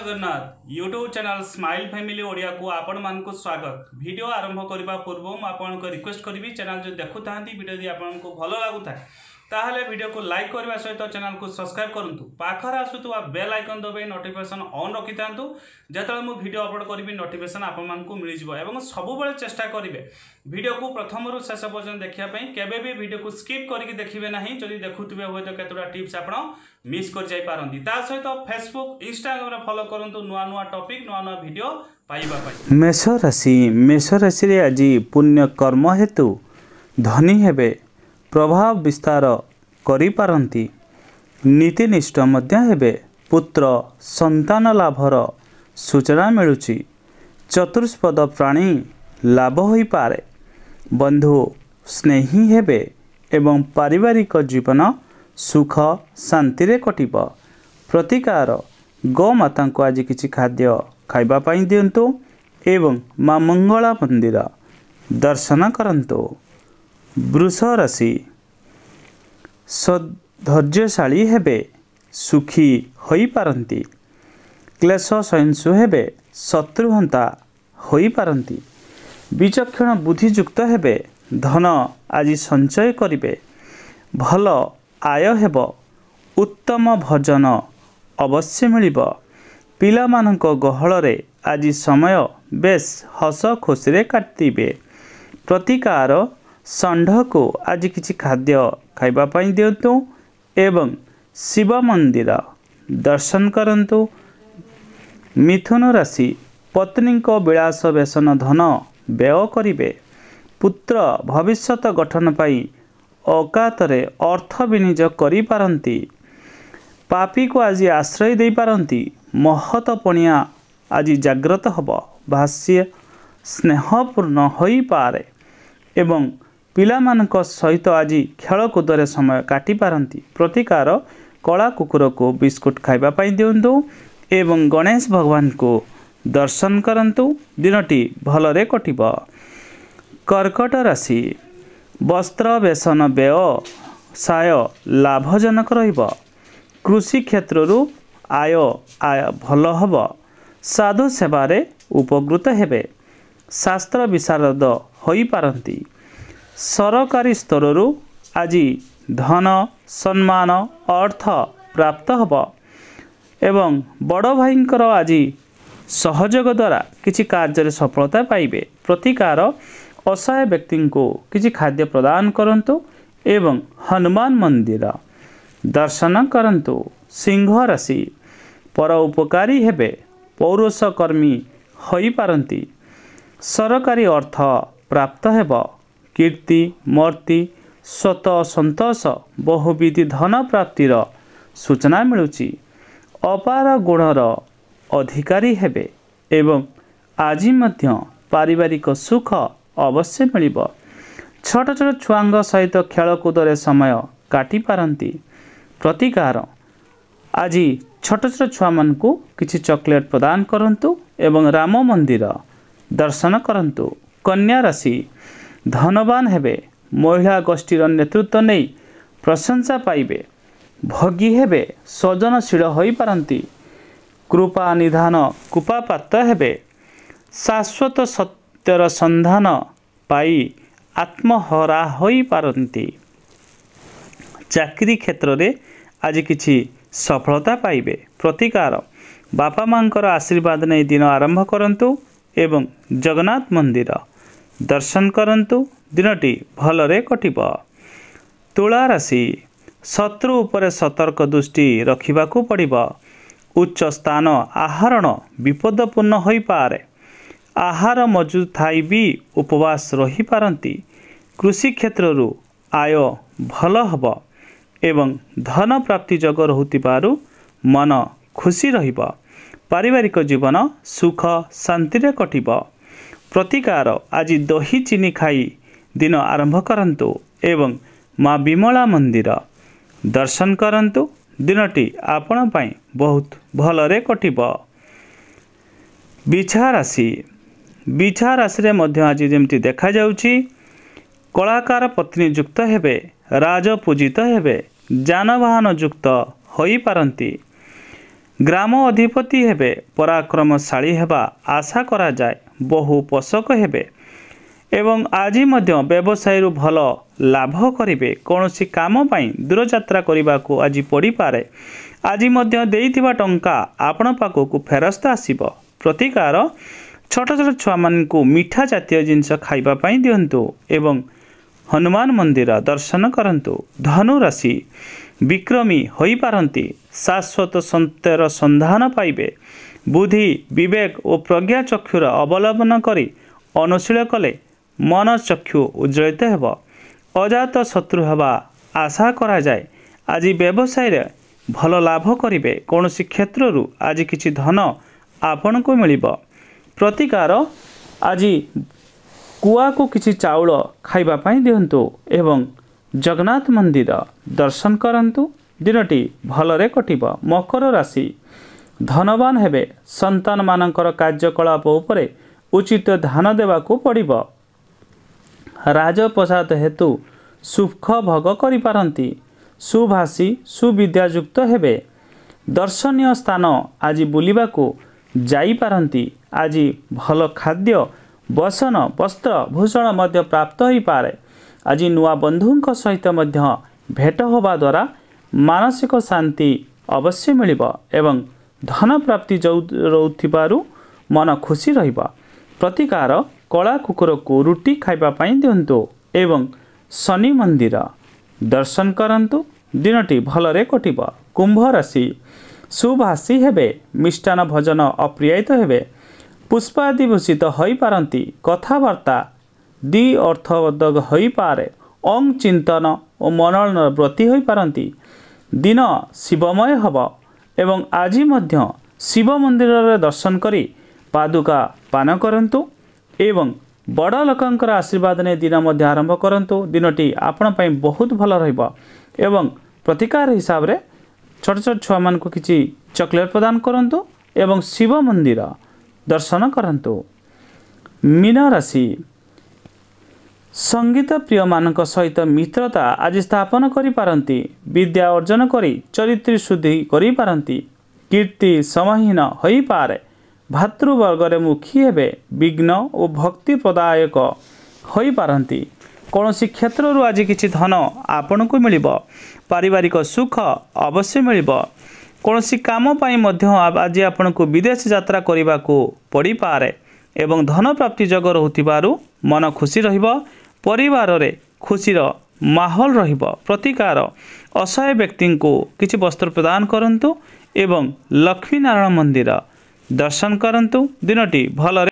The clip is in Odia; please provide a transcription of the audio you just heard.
Jagannath YouTube channel smile family Odia को आपण मान को स्वागत वीडियो आरंभ करने पूर्व मुझे रिक्वेस्ट करी चैनल जो देखु था भिडी आपको भल लगुता है ତାହେଲେ ଭିଡ଼ିଓକୁ ଲାଇକ୍ କରିବା ସହିତ ଚ୍ୟାନେଲକୁ ସବସ୍କ୍ରାଇବ୍ କରନ୍ତୁ ପାଖରେ ଆସୁଥିବା ବେଲ୍ ଆଇକନ୍ ଦବାଇ ନୋଟିଫିକେସନ୍ ଅନ୍ ରଖିଥାନ୍ତୁ ଯେତେବେଳେ ମୁଁ ଭିଡ଼ିଓ ଅପଲୋଡ଼ କରିବି ନୋଟିଫିକେସନ୍ ଆପଣମାନଙ୍କୁ ମିଳିଯିବ ଏବଂ ସବୁବେଳେ ଚେଷ୍ଟା କରିବେ ଭିଡ଼ିଓକୁ ପ୍ରଥମରୁ ଶେଷ ପର୍ଯ୍ୟନ୍ତ ଦେଖିବା ପାଇଁ କେବେ ବି ଭିଡ଼ିଓକୁ ସ୍କିପ୍ କରିକି ଦେଖିବେ ନାହିଁ ଯଦି ଦେଖୁଥିବେ ହୁଏତ କେତେଟା ଟିପ୍ସ ଆପଣ ମିସ୍ କରିଯାଇପାରନ୍ତି ତା ସହିତ ଫେସବୁକ୍ ଇନଷ୍ଟାଗ୍ରାମରେ ଫଲୋ କରନ୍ତୁ ନୂଆ ନୂଆ ଟପିକ୍ ନୂଆ ନୂଆ ଭିଡ଼ିଓ ପାଇବା ପାଇଁ ମେଷ ରାଶି ମେଷ ରାଶିରେ ଆଜି ପୁଣ୍ୟ କର୍ମ ହେତୁ ଧନୀ ହେବେ ପ୍ରଭାବ ବିସ୍ତାର କରିପାରନ୍ତି ନୀତିନିଷ୍ଠ ମଧ୍ୟ ହେବେ ପୁତ୍ର ସନ୍ତାନ ଲାଭର ସୂଚନା ମିଳୁଛି ଚତୁଷ୍ପଦ ପ୍ରାଣୀ ଲାଭ ହୋଇପାରେ ବନ୍ଧୁ ସ୍ନେହୀ ହେବେ ଏବଂ ପାରିବାରିକ ଜୀବନ ସୁଖ ଶାନ୍ତିରେ କଟିବ ପ୍ରତିକାର ଗୋମାତାଙ୍କୁ ଆଜି କିଛି ଖାଦ୍ୟ ଖାଇବା ପାଇଁ ଦିଅନ୍ତୁ ଏବଂ ମା ମଙ୍ଗଳା ମନ୍ଦିର ଦର୍ଶନ କରନ୍ତୁ ବୃଷ ରାଶି ସଧୈର୍ଯ୍ୟଶାଳୀ ହେବେ ସୁଖୀ ହୋଇପାରନ୍ତି କ୍ଲେଶ ସହିଂସୁ ହେବେ ଶତ୍ରୁହନ୍ତା ହୋଇପାରନ୍ତି ବିଚକ୍ଷଣ ବୁଦ୍ଧିଯୁକ୍ତ ହେବେ ଧନ ଆଜି ସଞ୍ଚୟ କରିବେ ଭଲ ଆୟ ହେବ ଉତ୍ତମ ଭଜନ ଅବଶ୍ୟ ମିଳିବ ପିଲାମାନଙ୍କ ଗହଳରେ ଆଜି ସମୟ ବେଶ ହସ ଖୁସିରେ କାଟିବେ ପ୍ରତିକାର ଷଣ୍ଢକୁ ଆଜି କିଛି ଖାଦ୍ୟ ଖାଇବା ପାଇଁ ଦିଅନ୍ତୁ ଏବଂ ଶିବ ମନ୍ଦିର ଦର୍ଶନ କରନ୍ତୁ ମିଥୁନ ରାଶି ପତ୍ନୀଙ୍କ ବିଳାସ ବେସନ ଧନ ବ୍ୟୟ କରିବେ ପୁତ୍ର ଭବିଷ୍ୟତ ଗଠନ ପାଇଁ ଅକାତରେ ଅର୍ଥ ବିନିଯୋଗ କରିପାରନ୍ତି ପାପିକୁ ଆଜି ଆଶ୍ରୟ ଦେଇପାରନ୍ତି ମହତ ପଣିଆ ଆଜି ଜାଗ୍ରତ ହେବ ଭାଷ୍ୟ ସ୍ନେହପୂର୍ଣ୍ଣ ହୋଇପାରେ ଏବଂ ପିଲାମାନଙ୍କ ସହିତ ଆଜି ଖେଳକୁଦରେ ସମୟ କାଟିପାରନ୍ତି ପ୍ରତିକାର କଳା କୁକୁରକୁ ବିସ୍କୁଟ୍ ଖାଇବା ପାଇଁ ଦିଅନ୍ତୁ ଏବଂ ଗଣେଶ ଭଗବାନଙ୍କୁ ଦର୍ଶନ କରନ୍ତୁ ଦିନଟି ଭଲରେ କଟିବ କର୍କଟ ରାଶି ବସ୍ତ୍ର ବେସନ ବ୍ୟୟ ସାୟ ଲାଭଜନକ ରହିବ କୃଷି କ୍ଷେତ୍ରରୁ ଆୟ ଆୟ ଭଲ ହେବ ସାଧୁ ସେବାରେ ଉପକୃତ ହେବେ ଶାସ୍ତ୍ର ବିଶାରଦ ହୋଇପାରନ୍ତି ସରକାରୀ ସ୍ତରରୁ ଆଜି ଧନ ସମ୍ମାନ ଅର୍ଥ ପ୍ରାପ୍ତ ହେବ ଏବଂ ବଡ଼ ଭାଇଙ୍କର ଆଜି ସହଯୋଗ ଦ୍ୱାରା କିଛି କାର୍ଯ୍ୟରେ ସଫଳତା ପାଇବେ ପ୍ରତିକାର ଅସହାୟ ବ୍ୟକ୍ତିଙ୍କୁ କିଛି ଖାଦ୍ୟ ପ୍ରଦାନ କରନ୍ତୁ ଏବଂ ହନୁମାନ ମନ୍ଦିର ଦର୍ଶନ କରନ୍ତୁ ସିଂହ ରାଶି ପର ଉପକାରୀ ହେବେ ପୌରୁଷ କର୍ମୀ ହୋଇପାରନ୍ତି ସରକାରୀ ଅର୍ଥ ପ୍ରାପ୍ତ ହେବ କୀର୍ତ୍ତି ମୂର୍ତ୍ତି ସତ ସନ୍ତୋଷ ବହୁବିଧି ଧନ ପ୍ରାପ୍ତିର ସୂଚନା ମିଳୁଛି ଅପାର ଗୁଣର ଅଧିକାରୀ ହେବେ ଏବଂ ଆଜି ମଧ୍ୟ ପାରିବାରିକ ସୁଖ ଅବଶ୍ୟ ମିଳିବ ଛୋଟ ଛୋଟ ଛୁଆଙ୍କ ସହିତ ଖେଳକୁଦରେ ସମୟ କାଟିପାରନ୍ତି ପ୍ରତିକାର ଆଜି ଛୋଟ ଛୋଟ ଛୁଆମାନଙ୍କୁ କିଛି ଚକୋଲେଟ୍ ପ୍ରଦାନ କରନ୍ତୁ ଏବଂ ରାମ ମନ୍ଦିର ଦର୍ଶନ କରନ୍ତୁ କନ୍ୟା ରାଶି ଧନବାନ ହେବେ ମହିଳା ଗୋଷ୍ଠୀର ନେତୃତ୍ୱ ନେଇ ପ୍ରଶଂସା ପାଇବେ ଭଗୀ ହେବେ ସ୍ୱଜନଶୀଳ ହୋଇପାରନ୍ତି କୃପା ନିଧାନ କୃପାପାତ୍ର ହେବେ ଶାଶ୍ୱତ ସତ୍ୟର ସନ୍ଧାନ ପାଇ ଆତ୍ମହରା ହୋଇପାରନ୍ତି ଚାକିରି କ୍ଷେତ୍ରରେ ଆଜି କିଛି ସଫଳତା ପାଇବେ ପ୍ରତିକାର ବାପା ମାଆଙ୍କର ଆଶୀର୍ବାଦ ନେଇ ଦିନ ଆରମ୍ଭ କରନ୍ତୁ ଏବଂ ଜଗନ୍ନାଥ ମନ୍ଦିର ଦର୍ଶନ କରନ୍ତୁ ଦିନଟି ଭଲରେ କଟିବ ତୁଳା ରାଶି ଶତ୍ରୁ ଉପରେ ସତର୍କ ଦୃଷ୍ଟି ରଖିବାକୁ ପଡ଼ିବ ଉଚ୍ଚ ସ୍ଥାନ ଆହରଣ ବିପଦପୂର୍ଣ୍ଣ ହୋଇପାରେ ଆହାର ମଜୁଦ ଥାଇ ବି ଉପବାସ ରହିପାରନ୍ତି କୃଷି କ୍ଷେତ୍ରରୁ ଆୟ ଭଲ ହେବ ଏବଂ ଧନ ପ୍ରାପ୍ତି ଯୋଗ ରହୁଥିବାରୁ ମନ ଖୁସି ରହିବ ପାରିବାରିକ ଜୀବନ ସୁଖ ଶାନ୍ତିରେ କଟିବ ପ୍ରତିକାର ଆଜି ଦହି ଚିନି ଖାଇ ଦିନ ଆରମ୍ଭ କରନ୍ତୁ ଏବଂ ମା ବିମଳା ମନ୍ଦିର ଦର୍ଶନ କରନ୍ତୁ ଦିନଟି ଆପଣ ପାଇଁ ବହୁତ ଭଲରେ କଟିବ ବିଛା ରାଶି ବିଛା ରାଶିରେ ମଧ୍ୟ ଆଜି ଯେମିତି ଦେଖାଯାଉଛି କଳାକାର ପତ୍ନୀ ଯୁକ୍ତ ହେବେ ରାଜପୂଜିତ ହେବେ ଯାନବାହନ ଯୁକ୍ତ ହୋଇପାରନ୍ତି ଗ୍ରାମ ଅଧିପତି ହେବେ ପରାକ୍ରମଶାଳୀ ହେବା ଆଶା କରାଯାଏ ବହୁ ପୋଷକ ହେବେ ଏବଂ ଆଜି ମଧ୍ୟ ବ୍ୟବସାୟରୁ ଭଲ ଲାଭ କରିବେ କୌଣସି କାମ ପାଇଁ ଦୂରଯାତ୍ରା କରିବାକୁ ଆଜି ପଡ଼ିପାରେ ଆଜି ମଧ୍ୟ ଦେଇଥିବା ଟଙ୍କା ଆପଣ ପାଖକୁ ଫେରସ୍ତ ଆସିବ ପ୍ରତିକାର ଛୋଟ ଛୋଟ ଛୁଆମାନଙ୍କୁ ମିଠା ଜାତୀୟ ଜିନିଷ ଖାଇବା ପାଇଁ ଦିଅନ୍ତୁ ଏବଂ ହନୁମାନ ମନ୍ଦିର ଦର୍ଶନ କରନ୍ତୁ ଧନୁରାଶି ବିକ୍ରମୀ ହୋଇପାରନ୍ତି ଶାଶ୍ୱତ ସତ୍ୟର ସନ୍ଧାନ ପାଇବେ ବୁଦ୍ଧି ବିବେକ ଓ ପ୍ରଜ୍ଞା ଚକ୍ଷୁର ଅବଲମ୍ବନ କରି ଅନୁଶୀଳ କଲେ ମନ ଚକ୍ଷୁ ଉଜ୍ଜଳିତ ହେବ ଅଜାତ ଶତ୍ରୁ ହେବା ଆଶା କରାଯାଏ ଆଜି ବ୍ୟବସାୟରେ ଭଲ ଲାଭ କରିବେ କୌଣସି କ୍ଷେତ୍ରରୁ ଆଜି କିଛି ଧନ ଆପଣଙ୍କୁ ମିଳିବ ପ୍ରତିକାର ଆଜି କୁଆକୁ କିଛି ଚାଉଳ ଖାଇବା ପାଇଁ ଦିଅନ୍ତୁ ଏବଂ ଜଗନ୍ନାଥ ମନ୍ଦିର ଦର୍ଶନ କରନ୍ତୁ ଦିନଟି ଭଲରେ କଟିବ ମକର ରାଶି ଧନବାନ ହେବେ ସନ୍ତାନମାନଙ୍କର କାର୍ଯ୍ୟକଳାପ ଉପରେ ଉଚିତ ଧ୍ୟାନ ଦେବାକୁ ପଡ଼ିବ ରାଜପ୍ରସାଦ ହେତୁ ସୁଖ ଭୋଗ କରିପାରନ୍ତି ସୁଭାଷୀ ସୁବିଦ୍ୟାଯୁକ୍ତ ହେବେ ଦର୍ଶନୀୟ ସ୍ଥାନ ଆଜି ବୁଲିବାକୁ ଯାଇପାରନ୍ତି ଆଜି ଭଲ ଖାଦ୍ୟ ବସନ ବସ୍ତ୍ର ଭୂଷଣ ମଧ୍ୟ ପ୍ରାପ୍ତ ହୋଇପାରେ ଆଜି ନୂଆ ବନ୍ଧୁଙ୍କ ସହିତ ମଧ୍ୟ ଭେଟ ହେବା ଦ୍ୱାରା ମାନସିକ ଶାନ୍ତି ଅବଶ୍ୟ ମିଳିବ ଏବଂ ଧନ ପ୍ରାପ୍ତି ଯୋଉ ରହୁଥିବାରୁ ମନ ଖୁସି ରହିବ ପ୍ରତିକାର କଳା କୁକୁରକୁ ରୁଟି ଖାଇବା ପାଇଁ ଦିଅନ୍ତୁ ଏବଂ ଶନି ମନ୍ଦିର ଦର୍ଶନ କରନ୍ତୁ ଦିନଟି ଭଲରେ କଟିବ କୁମ୍ଭ ରାଶି ସୁଭାଷୀ ହେବେ ମିଷ୍ଟାନ୍ନ ଭଜନ ଅପ୍ରିୟାୟିତ ହେବେ ପୁଷ୍ପ ଭୂଷିତ ହୋଇପାରନ୍ତି କଥାବାର୍ତ୍ତା ଦି ଅର୍ଥ ହୋଇପାରେ ଅଙ୍ଗ ଚିନ୍ତନ ଓ ମନୋରଞ୍ଜନ ବ୍ରତୀ ହୋଇପାରନ୍ତି ଦିନ ଶିବମୟ ହେବ ଏବଂ ଆଜି ମଧ୍ୟ ଶିବ ମନ୍ଦିରରେ ଦର୍ଶନ କରି ପାଦୁକା ପାନ କରନ୍ତୁ ଏବଂ ବଡ଼ ଲୋକଙ୍କର ଆଶୀର୍ବାଦ ନେଇ ଦିନ ମଧ୍ୟ ଆରମ୍ଭ କରନ୍ତୁ ଦିନଟି ଆପଣଙ୍କ ପାଇଁ ବହୁତ ଭଲ ରହିବ ଏବଂ ପ୍ରତିକାର ହିସାବରେ ଛୋଟ ଛୋଟ ଛୁଆମାନଙ୍କୁ କିଛି ଚକୋଲେଟ୍ ପ୍ରଦାନ କରନ୍ତୁ ଏବଂ ଶିବ ମନ୍ଦିର ଦର୍ଶନ କରନ୍ତୁ ମୀନରାଶି ସଙ୍ଗୀତ ପ୍ରିୟମାନଙ୍କ ସହିତ ମିତ୍ରତା ଆଜି ସ୍ଥାପନ କରିପାରନ୍ତି ବିଦ୍ୟା ଅର୍ଜନ କରି ଚରିତ୍ରୀ ଶୁଦ୍ଧି କରିପାରନ୍ତି କୀର୍ତ୍ତି ସମହୀନ ହୋଇପାରେ ଭାତୃବର୍ଗରେ ମୁଖୀ ହେବେ ବିଘ୍ନ ଓ ଭକ୍ତି ପ୍ରଦାୟକ ହୋଇପାରନ୍ତି କୌଣସି କ୍ଷେତ୍ରରୁ ଆଜି କିଛି ଧନ ଆପଣଙ୍କୁ ମିଳିବ ପାରିବାରିକ ସୁଖ ଅବଶ୍ୟ ମିଳିବ କୌଣସି କାମ ପାଇଁ ମଧ୍ୟ ଆଜି ଆପଣଙ୍କୁ ବିଦେଶ ଯାତ୍ରା କରିବାକୁ ପଡ଼ିପାରେ ଏବଂ ଧନ ପ୍ରାପ୍ତି ଯୋଗ ରହୁଥିବାରୁ ମନ ଖୁସି ରହିବ ପରିବାରରେ ଖୁସିର ମାହୋଲ ରହିବ ପ୍ରତିକାର ଅସହାୟ ବ୍ୟକ୍ତିଙ୍କୁ କିଛି ବସ୍ତ୍ର ପ୍ରଦାନ କରନ୍ତୁ ଏବଂ ଲକ୍ଷ୍ମୀନାରାୟଣ ମନ୍ଦିର ଦର୍ଶନ କରନ୍ତୁ ଦିନଟି ଭଲରେ